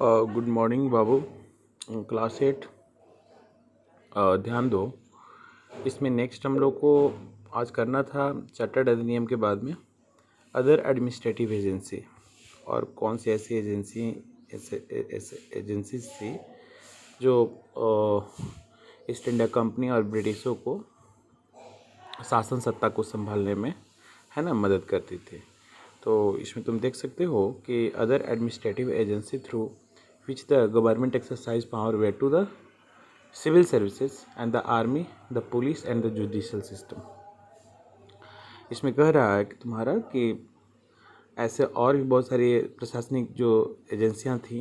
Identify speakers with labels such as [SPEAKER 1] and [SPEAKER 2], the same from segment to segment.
[SPEAKER 1] Good morning बाबू class eight ध्यान दो इसमें नेक्स्ट हम लोग को आज करना था चार्टर्ड अधिनियम के बाद में अदर एडमिनिस्ट्रेटिव एजेंसी और कौन सी ऐसी एजेंसी ऐसे एजेंसी थी जो ईस्ट इंडिया कंपनी और ब्रिटिशों को शासन सत्ता को संभालने में है ना मदद करती थी तो इसमें तुम देख सकते हो कि other administrative agency through which the government exercise power were to the civil services and the army, the police and the judicial system. इसमें कह रहा है कि तुम्हारा कि ऐसे और भी बहुत सारी प्रशासनिक जो एजेंसियां थी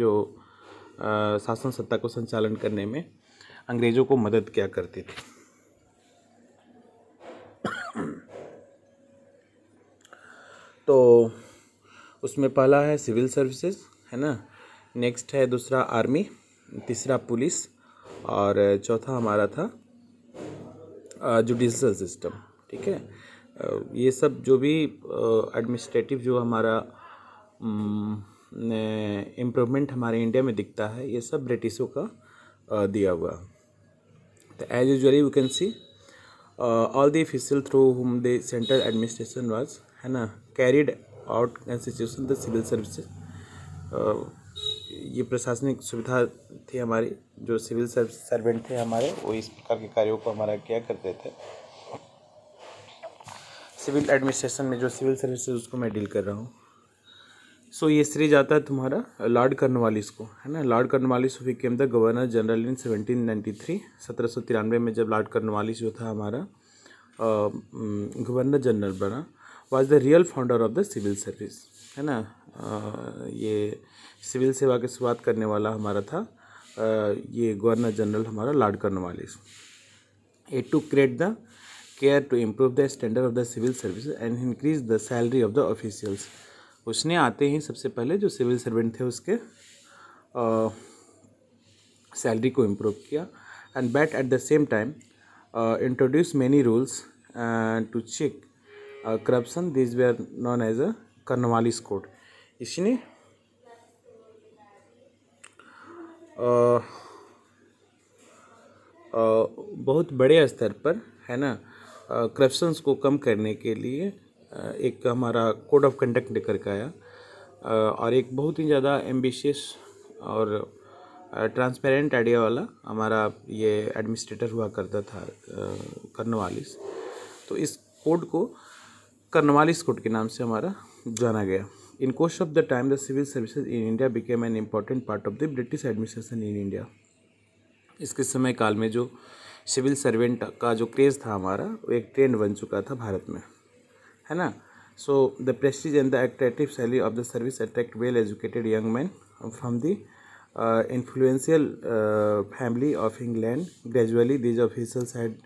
[SPEAKER 1] जो आ, शासन सत्ता को संचालन करने में अंग्रेज़ों को मदद किया करती थी तो उसमें पहला है सिविल सर्विसेज है ना नेक्स्ट है दूसरा आर्मी तीसरा पुलिस और चौथा हमारा था जुडिशल सिस्टम ठीक है ये सब जो भी एडमिनिस्ट्रेटिव जो हमारा इम्प्रूवमेंट हमारे इंडिया में दिखता है ये सब ब्रिटिशों का दिया हुआ तो as usually we can see all the official through whom the central administration was है ना carried out situation the civil services ये प्रशासनिक सुविधा थी हमारी जो सिविल सर्वेंट थे हमारे वो इस प्रकार के कार्यों को हमारा किया करते थे सिविल एडमिनिस्ट्रेशन में जो सिविल सर्विस उसको मैं डील कर रहा हूँ सो so, ये सीरीज आता है तुम्हारा लॉर्ड कर्नवालिस को है ना लॉर्ड कर्नवालिस हुई के अंदर governor general in seventeen ninety three सत्रह सौ तिरानवे में जब लॉर्ड कर्नवालिस जो था हमारा गवर्नर जनरल बना was the real founder of the civil service है ना आ, ये सिविल सेवा की शुरुआत करने वाला हमारा था आ, ये गवर्नर जनरल हमारा Lord Cornwallis a to create the care to improve the standard of the civil service and increase the salary of the officials उसने आते ही सबसे पहले जो सिविल सर्वेंट थे उसके सैलरी को इम्प्रूव किया and but at the same time introduce many rules to check this way are known as a Cornwallis court इसने बहुत बड़े स्तर पर है ना करप्शंस को कम करने के लिए एक हमारा कोड ऑफ कंडक्ट लेकर के आया और एक बहुत ही ज़्यादा एम्बिशियस और ट्रांसपेरेंट आइडिया वाला हमारा ये एडमिनिस्ट्रेटर हुआ करता था कर्नवालिस तो इस कोड को कर्नवालिस स्कूट के नाम से हमारा जाना गया in course of the time the civil services in India became an important part of the British administration in India इसके समय काल में जो सिविल सर्वेंट का जो क्रेज़ था हमारा वो एक ट्रेंड बन चुका था भारत में है ना so the prestige and the attractive salary of the service attract well educated young man from the influential family of England gradually these officers had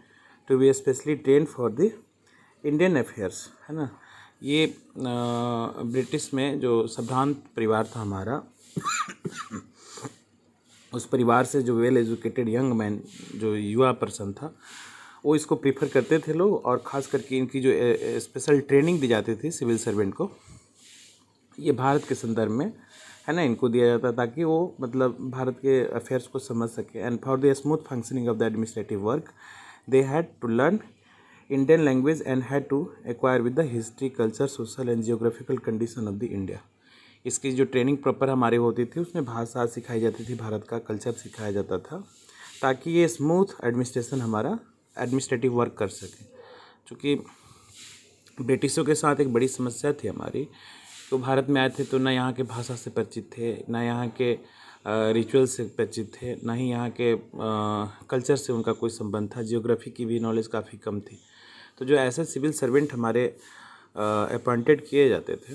[SPEAKER 1] to be specially train for the Indian affairs है ना ये British में जो संभ्रांत परिवार था हमारा उस परिवार से जो वेल एजुकेटेड यंग मैन जो युवा पर्सन था वो इसको प्रीफर करते थे लोग और ख़ास करके इनकी जो स्पेशल ट्रेनिंग दी जाती थी सिविल सर्वेंट को ये भारत के संदर्भ में है ना इनको दिया जाता ताकि वो मतलब भारत के अफेयर्स को समझ सके and for the smooth functioning of the administrative work they had to learn Indian language and had to acquire with the history culture social and geographical condition of the India इसकी जो training proper हमारी होती थी उसमें भाषा सिखाई जाती थी भारत का कल्चर सिखाया जाता था ताकि ये स्मूथ एडमिनिस्ट्रेशन हमारा एडमिनिस्ट्रेटिव वर्क कर सके चूँकि ब्रिटिशों के साथ एक बड़ी समस्या थी हमारी तो भारत में आए थे तो ना यहाँ के भाषा से परिचित थे ना यहाँ के रिचुअल से परिचित थे ना ही यहाँ के आ, कल्चर से उनका कोई संबंध था जियोग्राफी की भी नॉलेज काफ़ी कम थी तो जो ऐसे सिविल सर्वेंट हमारे अपॉइंटेड किए जाते थे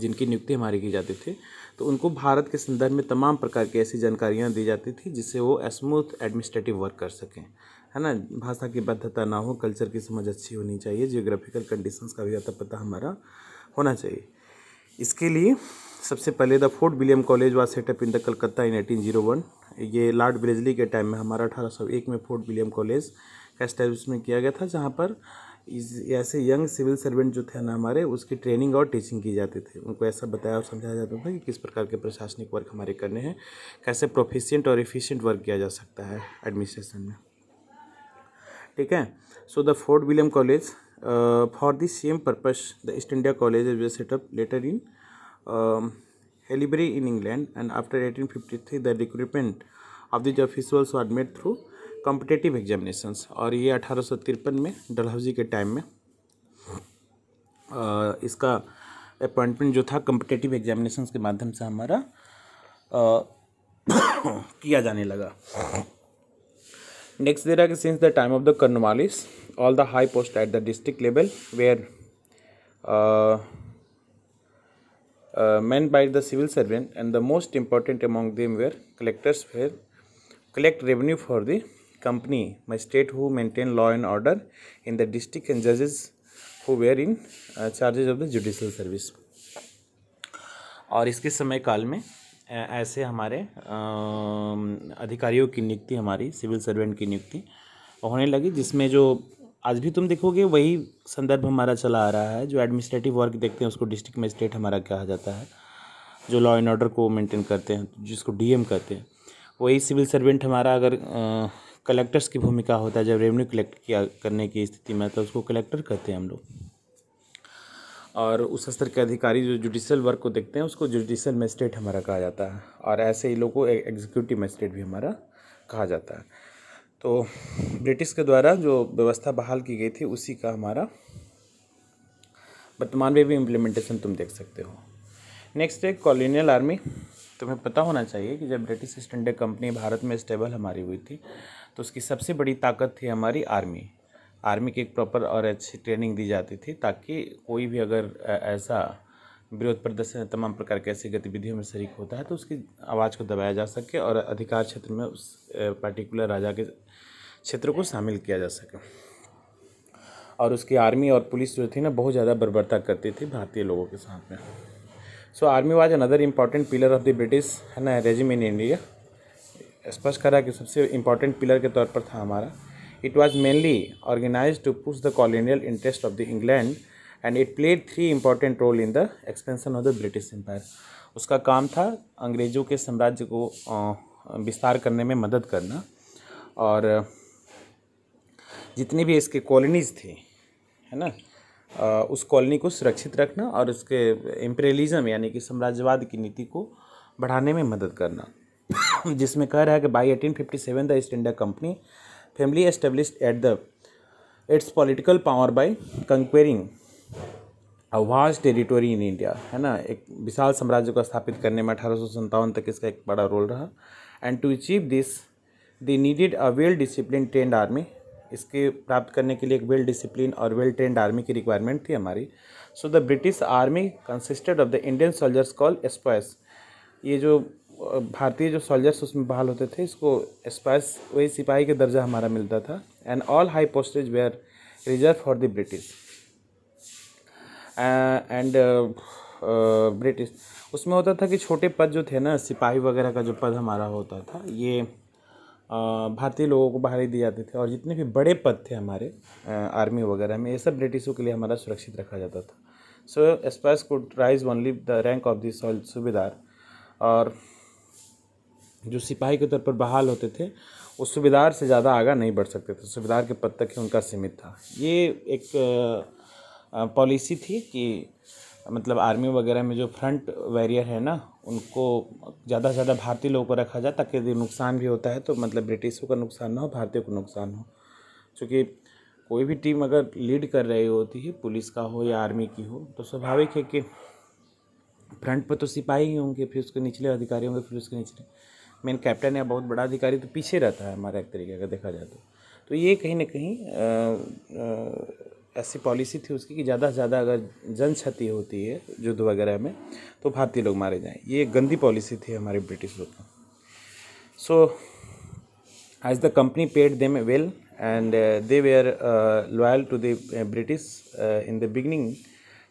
[SPEAKER 1] जिनकी नियुक्ति हमारी की जाती थी तो उनको भारत के संदर्भ में तमाम प्रकार की ऐसी जानकारियाँ दी जाती थी जिससे वो स्मूथ एडमिनिस्ट्रेटिव वर्क कर सकें है ना भाषा की बद्धता ना हो कल्चर की समझ अच्छी होनी चाहिए जियोग्राफिकल कंडीशंस का भी अतः पता हमारा होना चाहिए इसके लिए सबसे पहले the Fort William college was set up in the Calcutta in eighteen zero one ये लॉर्ड ब्रेजली के टाइम में हमारा अठारह सौ एक में फोर्ट विलियम कॉलेज का इस्टेब्लिशमेंट किया गया था जहाँ पर ऐसे यंग सिविल सर्वेंट जो थे ना हमारे उसकी ट्रेनिंग और टीचिंग की जाती थी उनको ऐसा बताया और समझाया जाता था कि किस प्रकार के प्रशासनिक वर्क हमारे करने हैं कैसे प्रोफिशियंट और इफिशियंट वर्क किया जा सकता है एडमिनिस्ट्रेशन में ठीक है so the Fort William college for this same purpose the East India college is set up later in Haileybury in England and after eighteen fifty three the recruitment of these office are made through competitive examinations और ये अठारह में डलहौजी के time में इसका appointment जो था competitive examination के माध्यम से हमारा किया जाने लगा next there since the time of the Cornwallis all the high post at the district level were man by the civil servant and the most important among them were collectors were collect revenue for the company state who maintain law and order in the district and judges who were in uh, charges of the judicial service और इसके समय काल में ऐसे हमारे अधिकारियों की नियुक्ति हमारी सिविल सर्वेंट की नियुक्ति होने लगी जिसमें जो आज भी तुम देखोगे वही संदर्भ हमारा चला आ रहा है जो एडमिनिस्ट्रेटिव वर्क देखते हैं उसको डिस्ट्रिक्ट मजिस्ट्रेट हमारा कहा जाता है जो लॉ एंड ऑर्डर को मेंटेन करते हैं जिसको डीएम कहते हैं वही सिविल सर्वेंट हमारा अगर कलेक्टर्स की भूमिका होता है जब रेवेन्यू कलेक्ट किया करने की स्थिति में तो उसको कलेक्टर कहते हैं हम लोग और उस स्तर के अधिकारी जो जुडिशल वर्क को देखते हैं उसको जुडिशल मजिस्ट्रेट हमारा कहा जाता है और ऐसे ही लोग को एग्जीक्यूटिव e-, मजिस्ट्रेट भी हमारा कहा जाता है तो ब्रिटिश के द्वारा जो व्यवस्था बहाल की गई थी उसी का हमारा वर्तमान में भी इम्प्लीमेंटेशन तुम देख सकते हो नेक्स्ट है कॉलोनियल आर्मी तुम्हें पता होना चाहिए कि जब British East India company Bharat में स्टेबल हमारी हुई थी तो उसकी सबसे बड़ी ताकत थी हमारी आर्मी आर्मी की एक प्रॉपर और अच्छी ट्रेनिंग दी जाती थी ताकि कोई भी अगर ऐसा विरोध प्रदर्शन तमाम प्रकार की ऐसी गतिविधियों में शरीक होता है तो उसकी आवाज़ को दबाया जा सके और अधिकार क्षेत्र में उस पर्टिकुलर राजा के क्षेत्र को शामिल किया जा सके और उसकी आर्मी और पुलिस जो थी ना बहुत ज़्यादा बर्बरता करती थी भारतीय लोगों के साथ में so army was another important pillar of the British है ना रेजिम इन इंडिया स्पष्ट करा कि सबसे इम्पॉर्टेंट पिलर के तौर पर था हमारा it was mainly organize to push the colonial interest of the England and it played three important role in the expansion of the British empire उसका काम था अंग्रेज़ों के साम्राज्य को विस्तार करने में मदद करना और जितनी भी इसके कॉलोनीज़ थी है ना उस कॉलोनी को सुरक्षित रखना और उसके इम्पेरियलिज्म यानी कि साम्राज्यवाद की नीति को बढ़ाने में मदद करना जिसमें कह रहा है कि by eighteen fifty seven the East India company firmly establish at the its political power by conquering a territory in India है ना एक विशाल साम्राज्य को स्थापित करने में अठारह सौ सत्तावन तक इसका एक बड़ा रोल रहा and to achieve this they needed a well discipline trained army इसके प्राप्त करने के लिए एक वेल डिसिप्लिन और वेल ट्रेंड आर्मी की रिक्वायरमेंट थी हमारी so the British army consisted of the Indian soldiers call sepoys ये जो भारतीय जो सॉल्जर्स उसमें बहाल होते थे इसको स्पाइस वही सिपाही का दर्जा हमारा मिलता था and all high posts were reserve for the British and British उसमें होता था कि छोटे पद जो थे ना सिपाही वगैरह का जो पद हमारा होता था ये uh, भारतीय लोगों को बाहर ही दिए जाते थे और जितने भी बड़े पद थे हमारे आर्मी uh, वगैरह में ये सब ब्रिटिशों के लिए हमारा सुरक्षित रखा जाता था so sepoys could rise only the rank of this subedar और जो सिपाही के तौर पर बहाल होते थे वो सूबेदार से ज़्यादा आगा नहीं बढ़ सकते थे सूबेदार के पद तक ही उनका सीमित था ये एक पॉलिसी थी कि मतलब आर्मी वगैरह में जो फ्रंट वैरियर है ना उनको ज़्यादा से ज़्यादा भारतीय लोगों को रखा जाए ताकि यदि नुकसान भी होता है तो मतलब ब्रिटिशों का नुकसान ना हो भारतीयों को नुकसान हो क्योंकि कोई भी टीम अगर लीड कर रही होती है पुलिस का हो या आर्मी की हो तो स्वाभाविक है कि फ्रंट पर तो सिपाही ही होंगे फिर उसके निचले अधिकारी होंगे फिर उसके निचले मेन कैप्टन या बहुत बड़ा अधिकारी तो पीछे रहता है हमारा एक तरीके का देखा जाए तो तो ये कहीं ना कहीं ऐसी पॉलिसी थी उसकी कि ज़्यादा से ज़्यादा अगर जन क्षति होती है युद्ध वगैरह में तो भारतीय लोग मारे जाएं ये गंदी पॉलिसी थी हमारे ब्रिटिश लोग की so as the company paid them well and they were loyal to the British in the beginning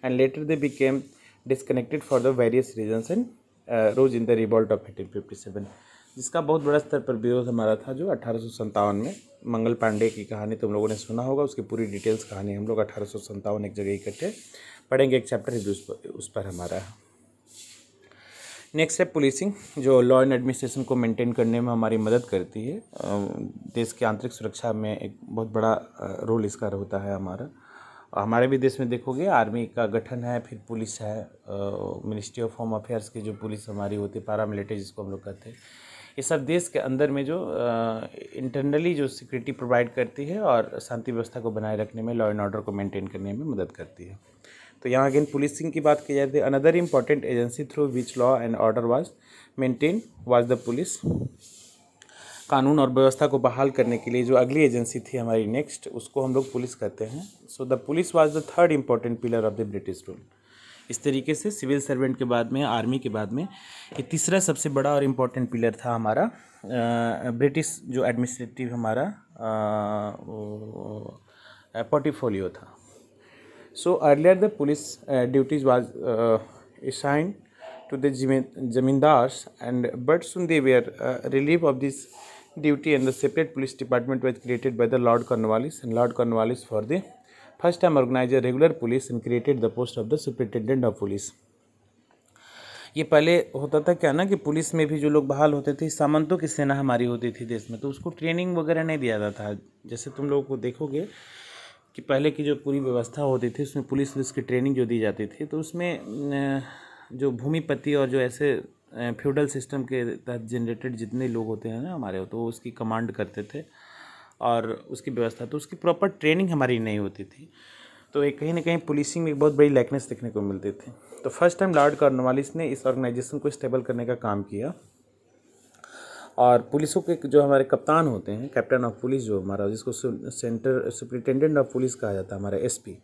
[SPEAKER 1] and later they became disconnected for the various reasons and rose in the revolt of eighteen fifty seven जिसका बहुत बड़ा स्तर पर विरोध हमारा था जो अठारह में मंगल पांडे की कहानी तुम लोगों ने सुना होगा उसकी पूरी डिटेल्स कहानी हम लोग अठारह एक जगह इकट्ठे पढ़ेंगे एक चैप्टर उस पर उस पर हमारा नेक्स्ट है पुलिसिंग जो लॉ एंड एडमिनिस्ट्रेशन को मेंटेन करने में हमारी मदद करती है देश की आंतरिक सुरक्षा में एक बहुत बड़ा रोल इसका होता है हमारा हमारे भी देश में देखोगे आर्मी का गठन है फिर पुलिस है मिनिस्ट्री ऑफ होम अफेयर्स की जो पुलिस हमारी होती है पारा मिलिट्री जिसको हम लोग कहते हैं ये सब देश के अंदर में जो इंटरनली जो सिक्योरिटी प्रोवाइड करती है और शांति व्यवस्था को बनाए रखने में लॉ एंड ऑर्डर को मेंटेन करने में मदद करती है तो यहाँ अगेन पुलिसिंग की बात की जाए तो another important agency through which law and order was maintain was the police कानून और व्यवस्था को बहाल करने के लिए जो अगली एजेंसी थी हमारी नेक्स्ट उसको हम लोग पुलिस कहते हैं so the police was the third important pillar of the British rule इस तरीके से सिविल सर्वेंट के बाद में आर्मी के बाद में ये तीसरा सबसे बड़ा और इम्पोर्टेंट पिलर था हमारा ब्रिटिश जो एडमिनिस्ट्रेटिव हमारा पोर्टिफोलियो था so earlier the police duties was assign to the zamindars and but soon they were relief of this duty and the separate police department was created by the Lord Cornwallis and Lord Cornwallis for the First time organizer regular police and created the post of the superintendent of police. ये पहले होता था क्या ना कि police में भी जो लोग बहाल होते थे सामंतों की सेना हमारी होती थी देश में तो उसको ट्रेनिंग वगैरह नहीं दिया जाता था जैसे तुम लोगों को देखोगे कि पहले की जो पूरी व्यवस्था होती थी उसमें पुलिस पुलिस की ट्रेनिंग जो दी जाती थी तो उसमें जो भूमिपति और जो ऐसे फ्यूडल सिस्टम के तहत जनरेटेड जितने लोग होते हैं ना हमारे तो उसकी कमांड करते थे और उसकी व्यवस्था तो उसकी प्रॉपर ट्रेनिंग हमारी नहीं होती थी तो एक कहीं ना कहीं पुलिसिंग में एक बहुत बड़ी लैकनेस देखने को मिलती थी तो फर्स्ट टाइम लॉर्ड कॉर्नवालिस ने इस ऑर्गेनाइजेशन को स्टेबल करने का काम किया और पुलिसों के जो हमारे कप्तान होते हैं कैप्टन ऑफ पुलिस जो हमारा जिसको सेंटर सुप्रिंटेंडेंट ऑफ पुलिस कहा जाता है हमारा एसपी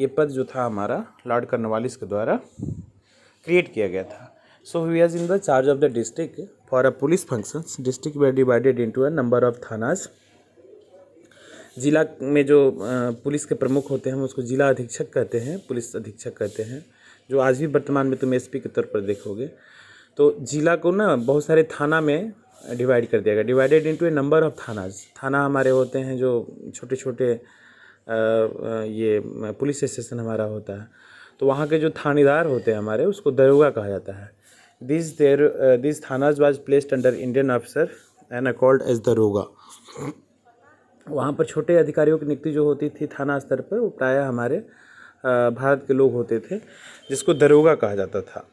[SPEAKER 1] ये पद जो था हमारा लॉर्ड कर्नवालिस के द्वारा क्रिएट किया गया था so we as in the charge of the district for a police functions district were divided into a number of thanas ज़िला में जो पुलिस के प्रमुख होते हैं हम उसको ज़िला अधीक्षक कहते हैं पुलिस अधीक्षक कहते हैं जो आज भी वर्तमान में तुम एस के तौर पर देखोगे तो ज़िला को ना बहुत सारे थाना में डिवाइड कर दिया गया divided into a number of thanas थाना हमारे होते हैं जो छोटे छोटे ये पुलिस स्टेशन हमारा होता है तो वहाँ के जो थानेदार होते हैं हमारे उसको दरोगा कहा जाता है this there this thanas was placed under Indian officer and called as daroga वहाँ पर छोटे अधिकारियों की नियुक्ति जो होती थी थाना स्तर पर वो प्राय हमारे भारत के लोग होते थे जिसको दरोगा कहा जाता था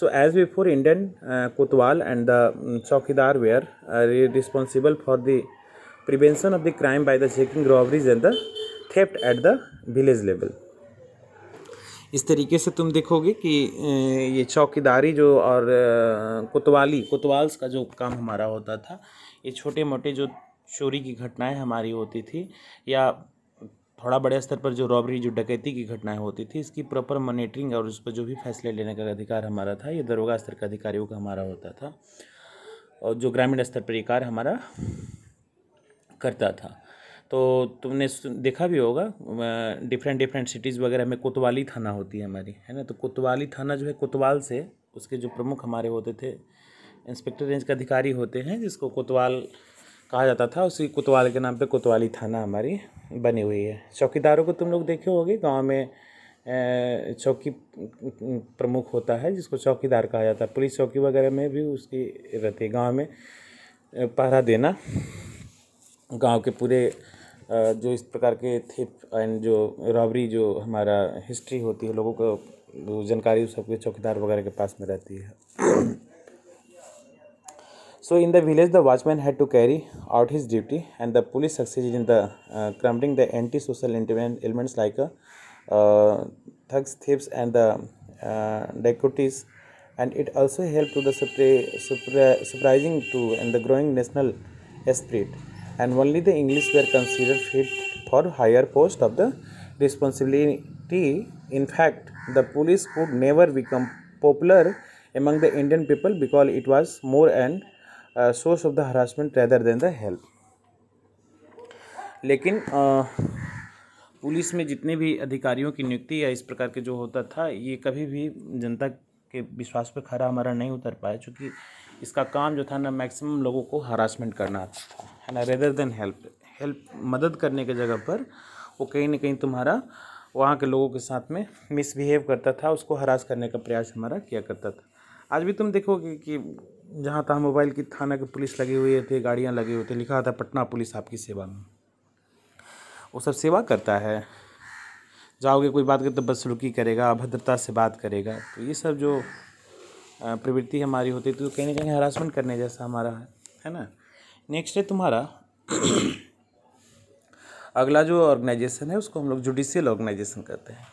[SPEAKER 1] so as before Indian kotwal and the chowkidar were responsible for the prevention of the crime by the checking robberies and the theft at the village level इस तरीके से तुम देखोगे कि ये चौकीदारी जो और कोतवाली कोतवाल्स का जो काम हमारा होता था ये छोटे मोटे जो चोरी की घटनाएं हमारी होती थी या थोड़ा बड़े स्तर पर जो रॉबरी जो डकैती की घटनाएं होती थी इसकी प्रॉपर मॉनिटरिंग और उस पर जो भी फैसले लेने का अधिकार हमारा था ये दरोगा स्तर के अधिकारियों का हमारा होता था और जो ग्रामीण स्तर पर अधिकार कार्य हमारा करता था तो तुमने देखा भी होगा डिफरेंट डिफरेंट सिटीज़ वगैरह में कोतवाली थाना होती है हमारी है ना तो कोतवाली थाना जो है कोतवाल से उसके जो प्रमुख हमारे होते थे इंस्पेक्टर रेंज के अधिकारी होते हैं जिसको कोतवाल कहा जाता था उसी कुतवाल के नाम पे कुतवाली थाना हमारी बनी हुई है चौकीदारों को तुम लोग देखे होगे गांव में चौकी प्रमुख होता है जिसको चौकीदार कहा जाता है पुलिस चौकी वगैरह में भी उसकी रहती है गाँव में पहरा देना गांव के पूरे जो इस प्रकार के थिप एंड जो रॉबरी जो हमारा हिस्ट्री होती है लोगों को जानकारी सबके चौकीदार वगैरह के पास में रहती है So in the village, the watchman had to carry out his duty, and the police succeeded in the uh, crumbling the anti-social elements like uh, uh, thugs, thieves, and the uh, and it also helped to the supra- supra- surprising to and the growing national spirit. And only the English were considered fit for higher post of the responsibility. In fact, the police could never become popular among the Indian people because it was more and source of the harassment rather than the help लेकिन आ, police में जितने भी अधिकारियों की नियुक्ति या इस प्रकार के जो होता था ये कभी भी जनता के विश्वास पर खरा हमारा नहीं उतर पाया चूँकि इसका काम जो था ना मैक्सिमम लोगों को हरासमेंट करना था है ना रेदर देन हेल्प हेल्प मदद करने की जगह पर वो कहीं ना कहीं तुम्हारा वहाँ के लोगों के साथ में मिसबिहेव करता था उसको हरास करने का प्रयास हमारा किया करता था आज भी तुम देखोगे कि जहाँ तहाँ मोबाइल की थाना की पुलिस लगी हुई थी गाड़ियाँ लगी हुई थी लिखा था पटना पुलिस आपकी सेवा में वो सब सेवा करता है जाओगे कोई बात करे तो बस रुकी करेगा अभद्रता से बात करेगा तो ये सब जो प्रवृत्ति हमारी होती है तो कहीं ना कहीं हरासमेंट करने जैसा हमारा है है ना नेक्स्ट है तुम्हारा अगला जो ऑर्गेनाइजेशन है उसको हम लोग जुडिशियल ऑर्गेनाइजेशन कहते हैं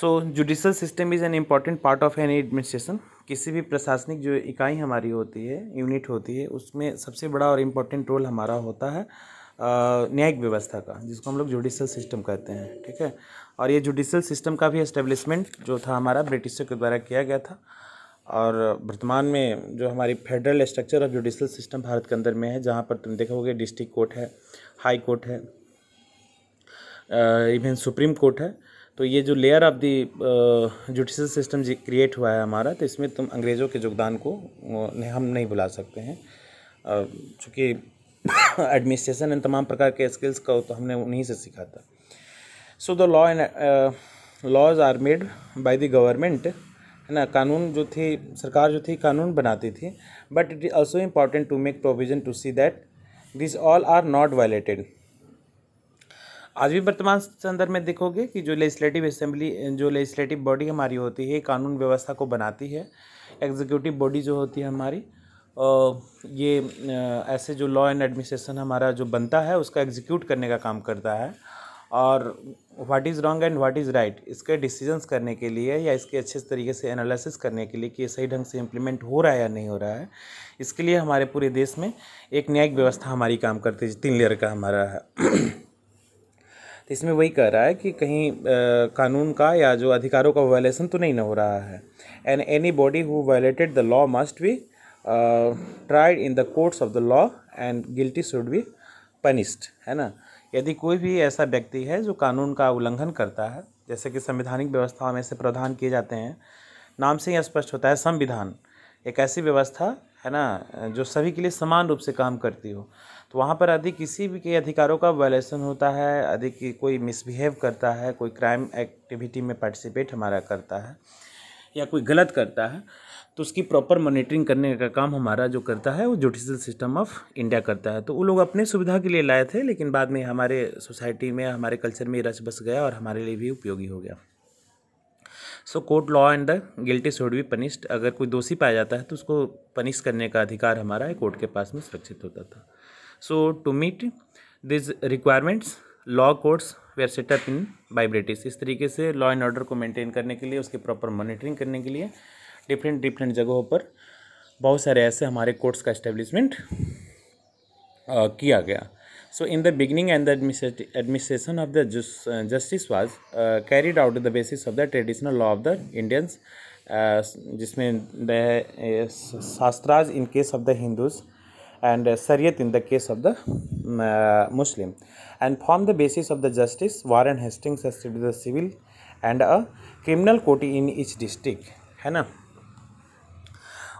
[SPEAKER 1] so judicial system is an important part of any administration किसी भी प्रशासनिक जो इकाई हमारी होती है यूनिट होती है उसमें सबसे बड़ा और इम्पोर्टेंट रोल हमारा होता है न्यायिक व्यवस्था का जिसको हम लोग जुडिशल सिस्टम कहते हैं ठीक है और ये जुडिशल सिस्टम का भी इस्टेब्लिशमेंट जो था हमारा ब्रिटिशों के द्वारा किया गया था और वर्तमान में जो हमारी federal structure of judicial system Bharat के अंदर में है जहाँ पर तुम देखोगे डिस्ट्रिक्ट कोर्ट है हाई कोर्ट है इवन सुप्रीम कोर्ट है तो ये जो layer of the judicial system जी क्रिएट हुआ है हमारा तो इसमें तुम अंग्रेज़ों के योगदान को हम नहीं भुला सकते हैं चूँकि एडमिनिस्ट्रेशन एंड तमाम प्रकार के स्किल्स का तो हमने उन्हीं से सीखा था so the law and laws are made by the government है ना कानून जो थी सरकार जो थी कानून बनाती थी but it is also important to make provision to see that this all are not violated आज भी वर्तमान संदर्भ में देखोगे कि जो लेजिस्लेटिव असेंबली जो लेजिस्लेटिव बॉडी हमारी होती है कानून व्यवस्था को बनाती है एग्जीक्यूटिव बॉडी जो होती है हमारी ये ऐसे जो लॉ एंड एडमिनिस्ट्रेशन हमारा जो बनता है उसका एग्जीक्यूट करने का काम करता है और what is wrong and what is right इसके डिसीजंस करने के लिए या इसके अच्छे तरीके से एनालिसिस करने के लिए कि ये सही ढंग से इम्प्लीमेंट हो रहा है या नहीं हो रहा है इसके लिए हमारे पूरे देश में एक न्यायिक व्यवस्था हमारी काम करती है तीन लेयर का हमारा है तो इसमें वही कह रहा है कि कहीं आ, कानून का या जो अधिकारों का वायलेशन तो नहीं ना हो रहा है and any body who violated the law must be tried in the courts of the law and guilty should be punished है ना यदि कोई भी ऐसा व्यक्ति है जो कानून का उल्लंघन करता है जैसे कि संवैधानिक व्यवस्था में से प्रावधान किए जाते हैं नाम से ही स्पष्ट होता है संविधान एक ऐसी व्यवस्था है ना जो सभी के लिए समान रूप से काम करती हो तो वहाँ पर यदि किसी भी के अधिकारों का वायलेशन होता है यदि कोई मिसबिहेव करता है कोई क्राइम एक्टिविटी में पार्टिसिपेट हमारा करता है या कोई गलत करता है तो उसकी प्रॉपर मॉनिटरिंग करने का काम हमारा जो करता है वो जुडिशल सिस्टम ऑफ इंडिया करता है तो वो लोग अपने सुविधा के लिए लाए थे लेकिन बाद में हमारे सोसाइटी में हमारे कल्चर में रच बस गया और हमारे लिए भी उपयोगी हो गया so court law and the guilty should be punished अगर कोई दोषी पाया जाता है तो उसको पनिश करने का अधिकार हमारा कोर्ट के पास में सुरक्षित होता था So to meet these requirements law courts were set up in by British इस तरीके से लॉ एंड ऑर्डर को मेंटेन करने के लिए उसके प्रॉपर मॉनिटरिंग करने के लिए डिफरेंट डिफरेंट जगहों पर बहुत सारे ऐसे हमारे कोर्ट्स का इस्टेब्लिशमेंट किया गया so in the beginning and the administration of the justice was carried out the basis of the traditional law of the Indians जिसमें the shastras in case of the Hindus and uh, Sariyat in the case of the uh, Muslim. And form the basis of the justice, Warren Hastings has to be the civil and a criminal court in each district. है ना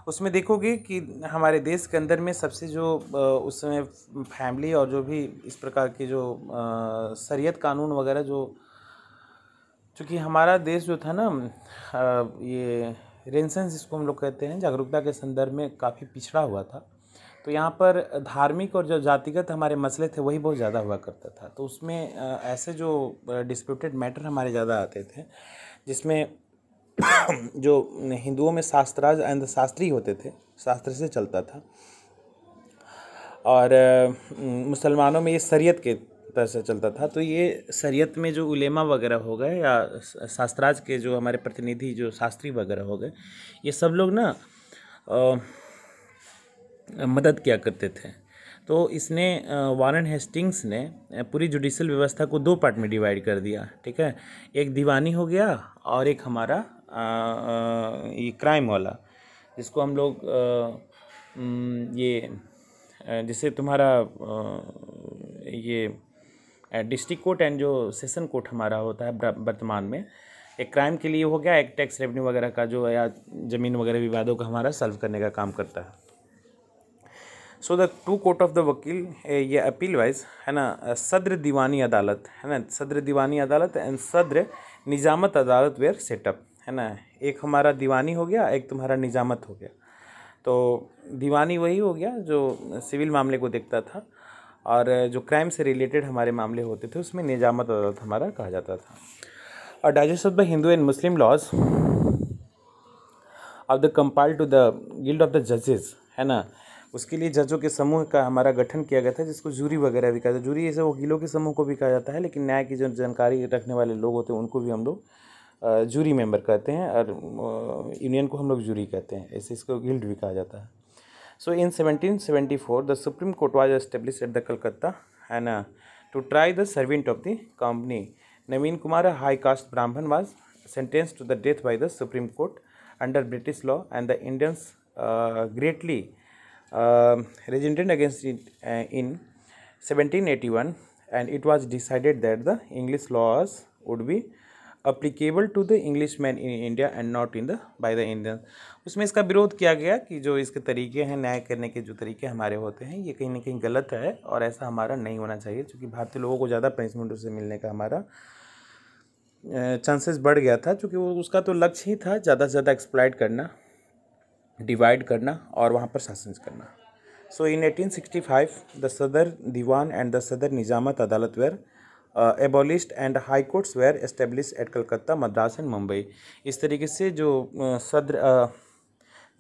[SPEAKER 1] उसमें देखोगे कि हमारे देश के अंदर में सबसे जो उस समय फैमिली और जो भी इस प्रकार के जो शरीयत कानून वगैरह जो चूँकि हमारा देश जो था ना ये रेंसेंस जिसको हम लोग कहते हैं जागरूकता के संदर्भ में काफ़ी पिछड़ा हुआ था तो यहाँ पर धार्मिक और जो जातिगत हमारे मसले थे वही बहुत ज़्यादा हुआ करता था तो उसमें ऐसे जो डिस्प्यूटेड मैटर हमारे ज़्यादा आते थे जिसमें जो हिंदुओं में शास्त्राज एंड शास्त्री होते थे शास्त्र से चलता था और मुसलमानों में ये शरीयत के तरह से चलता था तो ये शरीयत में जो उलेमा वगैरह हो गए या शास्त्राज के जो हमारे प्रतिनिधि जो शास्त्री वगैरह हो गए ये सब लोग ना मदद किया करते थे तो इसने वारन हेस्टिंग्स ने पूरी जुडिशल व्यवस्था को दो पार्ट में डिवाइड कर दिया ठीक है एक दीवानी हो गया और एक हमारा ये क्राइम वाला जिसको हम लोग ये जैसे तुम्हारा ये डिस्ट्रिक्ट कोर्ट एंड जो सेशन कोर्ट हमारा होता है वर्तमान में एक क्राइम के लिए हो गया एक टैक्स रेवेन्यू वगैरह का जो या ज़मीन वगैरह विवादों का हमारा सॉल्व करने का काम करता है so the two court of the vakil ये अपील वाइज है ना सदर दीवानी अदालत है ना सदर दीवानी अदालत एंड सदर निज़ामत अदालत वेयर सेटअप है ना एक हमारा दीवानी हो गया एक तुम्हारा निज़ामत हो गया तो दीवानी वही हो गया जो सिविल मामले को देखता था और eh, जो क्राइम से रिलेटेड हमारे मामले होते थे उसमें निज़ामत अदालत हमारा कहा जाता था और digest of the Hindu and Muslim laws of the compile to the guild of the जजेज है ना उसके लिए जजों के समूह का हमारा गठन किया गया था जिसको जूरी वगैरह भी कहा जाता है जूरी ऐसे वकीलों के समूह को भी कहा जाता है लेकिन न्याय की जो जानकारी रखने वाले लोग होते हैं उनको भी हम लोग जूरी मेंबर कहते हैं और यूनियन को हम लोग जूरी कहते हैं ऐसे इसको गिल्ड भी कहा जाता है so in seventeen seventy four the supreme court was establish at the Calcutta है ना to try the servant of the company Naveen Kumar high caste Brahmin was sentence to the death by the supreme court under British law and the Indians greatly Um, regented in seventeen eighty one and it was decided that the English laws would be applicable to the English man in India and not in the by the Indian उसमें इसका विरोध किया गया कि जो इसके तरीके हैं न्याय करने के जो तरीके हमारे होते हैं ये कहीं ना कहीं गलत है और ऐसा हमारा नहीं होना चाहिए चूँकि भारतीय लोगों को ज़्यादा पनिशमेंट उससे मिलने का हमारा चांसेस बढ़ गया था चूँकि वो उसका तो लक्ष्य ही था ज़्यादा से ज़्यादा एक्सप्लाइट करना डिवाइड करना और वहाँ पर शासन करना सो इन 1865 द सदर दीवान and the Sadar Nizamat Adalat were abolished and high courts were establish at Calcutta Madras and Mumbai इस तरीके से जो सदर uh,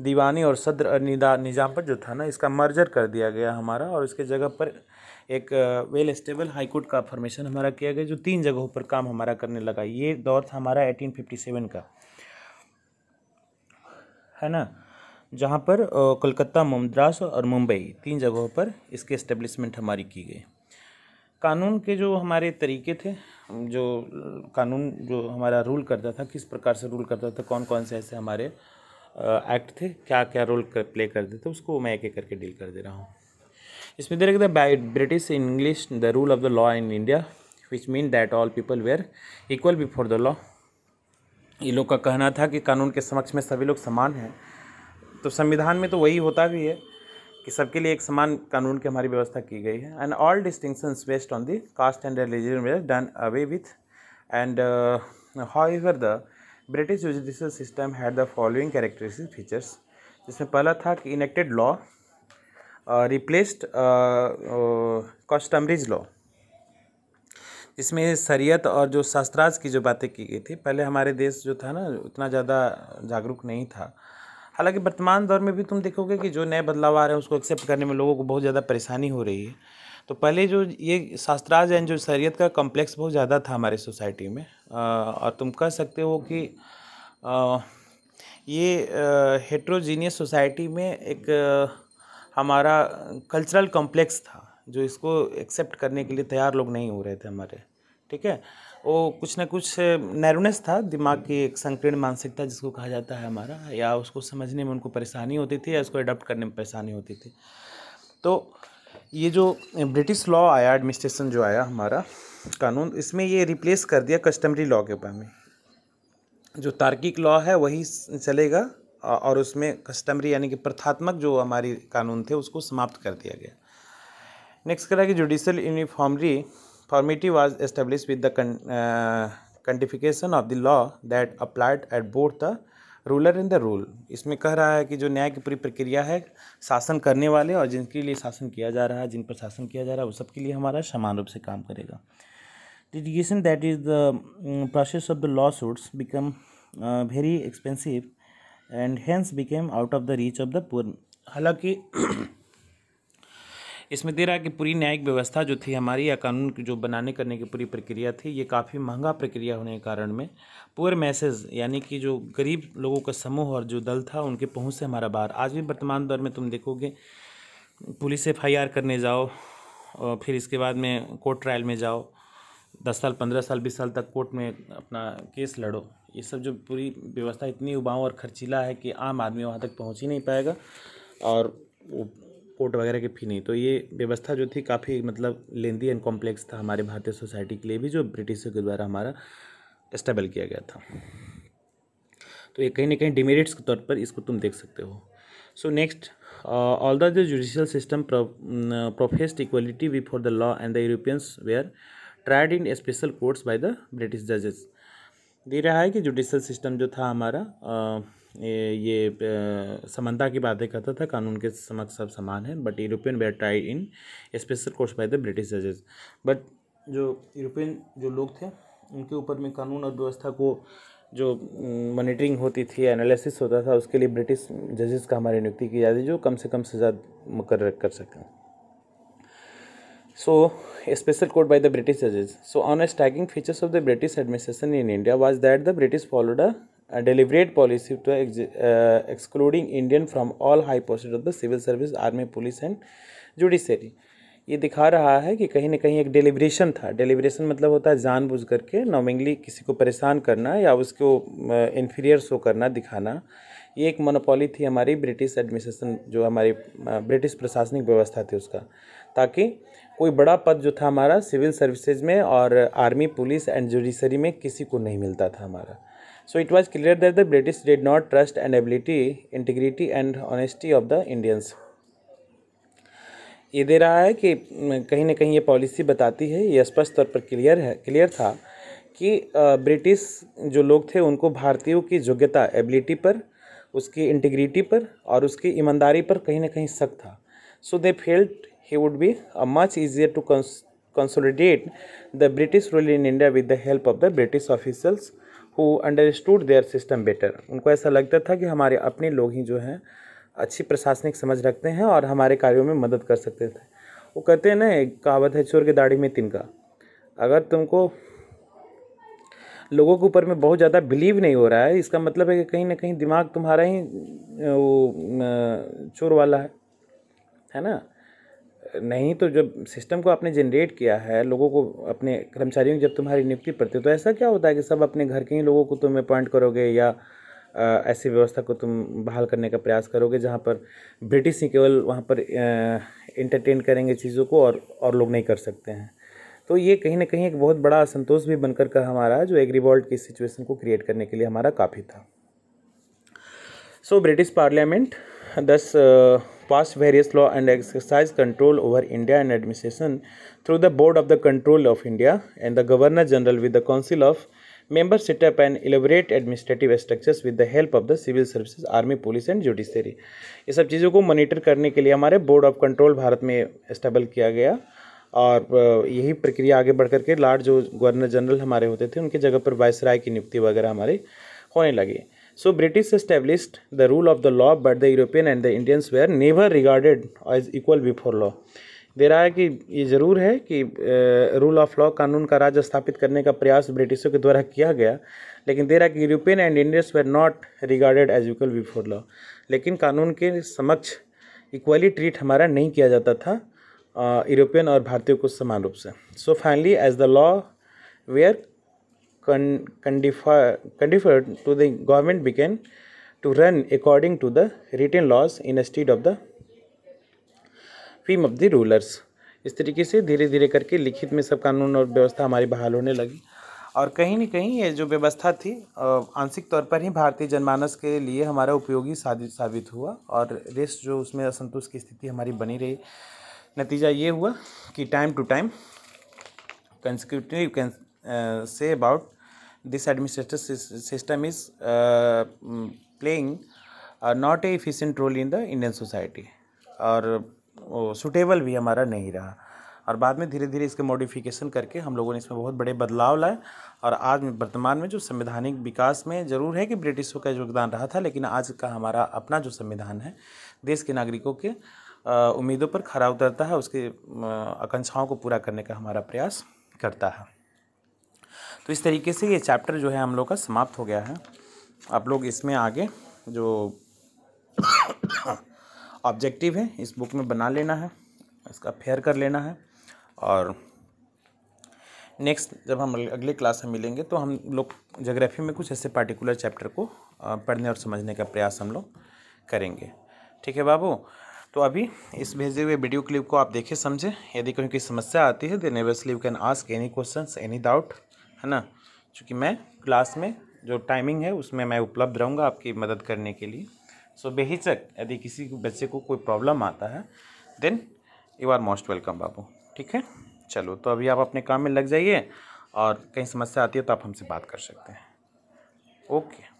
[SPEAKER 1] दीवानी uh, और सदर निदा निज़ाम पर जो था ना इसका मर्जर कर दिया गया हमारा और इसके जगह पर एक वेल स्टेबल हाई कोर्ट का फॉर्मेशन हमारा किया गया जो तीन जगहों पर काम हमारा करने लगा ये दौर था हमारा 1857 का है ना जहाँ पर कोलकाता मद्रास और मुंबई तीन जगहों पर इसके इस्टेब्लिशमेंट हमारी की गई कानून के जो हमारे तरीके थे जो कानून जो हमारा रूल करता था किस प्रकार से रूल करता था कौन कौन से ऐसे हमारे एक्ट थे क्या क्या रोल कर, प्ले करते थे उसको मैं एक एक करके डील कर दे रहा हूँ इसमें दे रखा by British English the rule of the law in India which mean that all people were equal before the law ये लोग का कहना था कि कानून के समक्ष में सभी लोग समान हैं तो संविधान में तो वही होता भी है कि सबके लिए एक समान कानून की हमारी व्यवस्था की गई है and all distinction based on the caste and religion done away with and however the British judicial system had the following characteristic features जिसमें पहला था कि enacted law replaced customary law जिसमें शरीयत और जो शास्त्राज की जो बातें की गई थी पहले हमारे देश जो था ना उतना ज़्यादा जागरूक नहीं था हालांकि वर्तमान दौर में भी तुम देखोगे कि जो नए बदलाव आ रहे हैं उसको एक्सेप्ट करने में लोगों को बहुत ज़्यादा परेशानी हो रही है तो पहले जो ये शास्त्रार्थ एंड जो शरीयत का कम्प्लेक्स बहुत ज़्यादा था हमारे सोसाइटी में और तुम कह सकते हो कि ये हेट्रोजीनियस सोसाइटी में एक हमारा कल्चरल कॉम्प्लेक्स था जो इसको एक्सेप्ट करने के लिए तैयार लोग नहीं हो रहे थे हमारे ठीक है वो कुछ ना कुछ नैरोनेस था दिमाग की एक संकीर्ण मानसिकता जिसको कहा जाता है हमारा या उसको समझने में उनको परेशानी होती थी या उसको अडॉप्ट करने में परेशानी होती थी तो ये जो ब्रिटिश लॉ आया एडमिनिस्ट्रेशन जो आया हमारा कानून इसमें ये रिप्लेस कर दिया कस्टमरी लॉ के ऊपर में जो तार्किक लॉ है वही चलेगा और उसमें कस्टमरी यानी कि प्रथात्मक जो हमारी कानून थे उसको समाप्त कर दिया गया नेक्स्ट करा कि judicial uniformity Conformity was established with the con, uh, codification of the law that applied at board the ruler in the rule इसमें कह रहा है कि जो न्याय की पूरी प्रक्रिया है शासन करने वाले और जिनके लिए शासन किया जा रहा है जिन पर शासन किया जा रहा है वो सबके लिए हमारा समान रूप से काम करेगा litigation that is the process of the law suits become very expensive and hence became out of the reach of the poor हालांकि इसमें दे रहा है कि पूरी न्यायिक व्यवस्था जो थी हमारी या कानून की जो बनाने करने की पूरी प्रक्रिया थी ये काफ़ी महंगा प्रक्रिया होने के कारण में पुअर मैसेज यानी कि जो गरीब लोगों का समूह और जो दल था उनके पहुँच से हमारा बाहर आज भी वर्तमान दौर में तुम देखोगे पुलिस एफ करने जाओ और फिर इसके बाद में कोर्ट ट्रायल में जाओ दस साल पंद्रह साल बीस साल तक कोर्ट में अपना केस लड़ो ये सब जो पूरी व्यवस्था इतनी उबाऊ और खर्चीला है कि आम आदमी वहाँ तक पहुँच ही नहीं पाएगा और कोर्ट वगैरह की फी नहीं तो ये व्यवस्था जो थी काफ़ी मतलब लेंदी एंड कॉम्प्लेक्स था हमारे भारतीय सोसाइटी के लिए भी जो ब्रिटिशों के द्वारा हमारा इस्टेबल किया गया था तो ये कहीं ना कहीं डिमेरिट्स के तौर पर इसको तुम देख सकते हो so next all the judicial system professed equality before the law and the Europeans were tried in special courts by the British जजेस दे रहा है कि जुडिशल सिस्टम जो था हमारा uh, ये समानता की बातें करता था कानून के समक्ष सब समान है but European were tried in special courts by the British जजेस बट जो यूरोपियन जो लोग थे उनके ऊपर में कानून और व्यवस्था को जो मॉनिटरिंग होती थी एनालिसिस होता था उसके लिए ब्रिटिश जजेस का हमारी नियुक्ति की जाती जो कम से कम सज़ा मुकर कर सकें so special court quote the British British so on on features of the British administration in India was that the British followed a deliberate policy to ex uh, excluding Indian from all high posts of the civil service, army, police and judiciary. ये दिखा रहा है कि कहीं ना कहीं एक deliberation था डेलीब्रेशन मतलब होता है जानबूझ करके नॉमिंगली किसी को परेशान करना या उसको इन्फीरियर uh, शो करना दिखाना ये एक मोनोपोली थी हमारी ब्रिटिश एडमिनिस्ट्रेशन जो हमारी ब्रिटिश uh, प्रशासनिक व्यवस्था थी उसका ताकि कोई बड़ा पद जो था हमारा सिविल सर्विसेज में और आर्मी पुलिस एंड जुडिशरी में किसी को नहीं मिलता था हमारा So it was clear that the British did not trust and ability, integrity and honesty of the Indians. ये दे रहा है कि कहीं ना कहीं ये पॉलिसी बताती है ये स्पष्ट तौर पर क्लियर है क्लियर था कि ब्रिटिश जो लोग थे उनको भारतीयों की योग्यता एबिलिटी पर उसकी इंटीग्रिटी पर और उसकी ईमानदारी पर कहीं ना कहीं शक था so they felt he would be uh, much easier to cons consolidate the British rule in India with the help of the British officials who understood their system better उनको ऐसा लगता था कि हमारे अपने लोग ही जो हैं अच्छी प्रशासनिक समझ रखते हैं और हमारे कार्यों में मदद कर सकते थे वो कहते हैं ना एक कहावत है चोर के दाढ़ी में तिनका अगर तुमको लोगों के ऊपर में बहुत ज़्यादा बिलीव नहीं हो रहा है इसका मतलब है कि कहीं ना कहीं दिमाग तुम्हारा ही वो चोर वाला है है ना नहीं तो जब सिस्टम को आपने जनरेट किया है लोगों को अपने कर्मचारियों की जब तुम्हारी नियुक्ति पड़ती है तो ऐसा क्या होता है कि सब अपने घर के ही लोगों को तुम अपॉइंट करोगे या ऐसी व्यवस्था को तुम बहाल करने का प्रयास करोगे जहाँ पर ब्रिटिश ही केवल वहाँ पर इंटरटेन करेंगे चीज़ों को और और लोग नहीं कर सकते हैं तो ये कहीं ना कहीं एक बहुत बड़ा असंतोष भी बनकर का हमारा जो एग्रीबॉल्ट की सिचुएशन को क्रिएट करने के लिए हमारा काफ़ी था so British parliament thus uh, passed various law and exercise control over India and administration through the Board of the Control of India and the Governor General with the Council of Members set up and elaborate administrative structures with the help of the civil services army police and judiciary ये सब चीज़ों को monitor करने के लिए हमारे board of control Bharat में इस्टेबल किया गया और यही प्रक्रिया आगे बढ़ करके लार्ड जो गवर्नर जनरल हमारे होते थे उनके जगह पर वायसराय की नियुक्ति वगैरह हमारे होने लगी So British established the rule of the law but the European and the Indians were never regarded as equal before law. दे रहा है कि ये ज़रूर है कि रूल ऑफ लॉ कानून का राज स्थापित करने का प्रयास ब्रिटिशों के द्वारा किया गया लेकिन दे रहा है कि European and Indians were not regarded as equal before law लेकिन कानून के समक्ष इक्वली ट्रीट हमारा नहीं किया जाता था यूरोपियन और भारतीयों को समान रूप से so finally as the law were conferred to the government began to run according to the written laws instead of the whim of the rulers इस तरीके से धीरे धीरे करके लिखित में सब कानून और व्यवस्था हमारी बहाल होने लगी और कहीं ना कहीं ये जो व्यवस्था थी आंशिक तौर पर ही भारतीय जनमानस के लिए हमारा उपयोगी साबित साबित हुआ और रेस्ट जो उसमें असंतोष की स्थिति हमारी बनी रही नतीजा ये हुआ कि टाइम टू टाइम कंसिक्यूटिव से about this administrative system is uh, mm, playing uh, not a efficient role in the Indian society और सुटेबल भी हमारा नहीं रहा और बाद में धीरे धीरे इसके मॉडिफिकेशन करके हम लोगों ने इसमें बहुत बड़े बदलाव लाए और आज वर्तमान में जो संवैधानिक विकास में ज़रूर है कि ब्रिटिशों का योगदान रहा था लेकिन आज का हमारा अपना जो संविधान है देश के नागरिकों के उम्मीदों पर खरा उतरता है उसके आकांक्षाओं को पूरा करने का हमारा प्रयास करता है तो इस तरीके से ये चैप्टर जो है हम लोग का समाप्त हो गया है आप लोग इसमें आगे जो ऑब्जेक्टिव है इस बुक में बना लेना है इसका फेयर कर लेना है और नेक्स्ट जब हम अगले क्लास में मिलेंगे तो हम लोग जोग्राफी में कुछ ऐसे पार्टिकुलर चैप्टर को पढ़ने और समझने का प्रयास हम लोग करेंगे ठीक है बाबू तो अभी इस भेजे हुए वीडियो क्लिप को आप देखें समझें यदि कोई कोई समस्या आती है देन एवस leave can ask any questions any doubt है ना चूँकि मैं क्लास में जो टाइमिंग है उसमें मैं उपलब्ध रहूँगा आपकी मदद करने के लिए सो बेहिचक यदि किसी बच्चे को कोई प्रॉब्लम आता है then you are most welcome बाबू ठीक है चलो तो अभी आप अपने काम में लग जाइए और कहीं समस्या आती है तो आप हमसे बात कर सकते हैं ओके